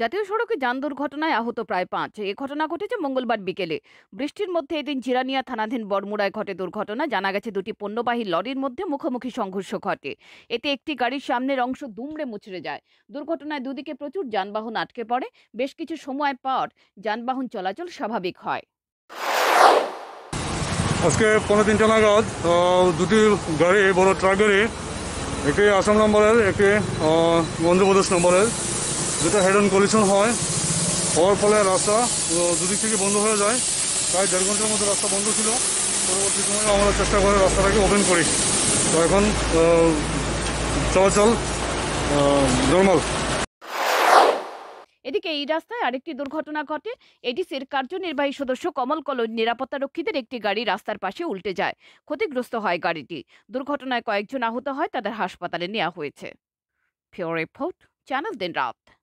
জাতীয় সড়কে যান দুর্ঘটনায় আহত প্রায় পাঁচ এ ঘটনা ঘটেছে মঙ্গলবার বিকেলে বৃষ্টির মধ্যে এদিন জিরানিয়া থানাধীন বড়মুড়ায় ঘটে দুর্ঘটনা জানা গেছে দুটি পণ্যবাহী লরির মধ্যে মুখোমুখি সংঘর্ষ ঘটে এতে একটি গাড়ির সামনের অংশ দুমড়ে মুচড়ে যায় দুর্ঘটনায় দুদিকে প্রচুর যানবাহন আটকে পড়ে বেশ কিছু সময় পর যানবাহন চলাচল স্বাভাবিক হয় আজকে পনেরো তিনটা নাগাদ দুটি গাড়ি বড় ট্রাক গাড়ি একটি আসাম নম্বরের একটি অন্ধ্রপ্রদেশ নম্বরের যেটা হেড অন কলিশন হয় হওয়ার ফলে রাস্তা দুদিক থেকে বন্ধ হয়ে যায় প্রায় দেড় ঘন্টার মধ্যে রাস্তা বন্ধ ছিল পরবর্তী সময়ে আমরা চেষ্টা করে রাস্তাটাকে ওপেন করি তো এখন চলাচল নর্মাল এদিকে এই রাস্তায় আরেকটি দুর্ঘটনা ঘটে এডিসির কার্যনির্বাহী সদস্য কমল কলন নিরাপত্তারক্ষীদের একটি গাড়ি রাস্তার পাশে উল্টে যায় ক্ষতিগ্রস্ত হয় গাড়িটি দুর্ঘটনায় কয়েকজন আহত হয় তাদের হাসপাতালে নেওয়া হয়েছে ফিওর রিপোর্ট চ্যানেল দিন রাত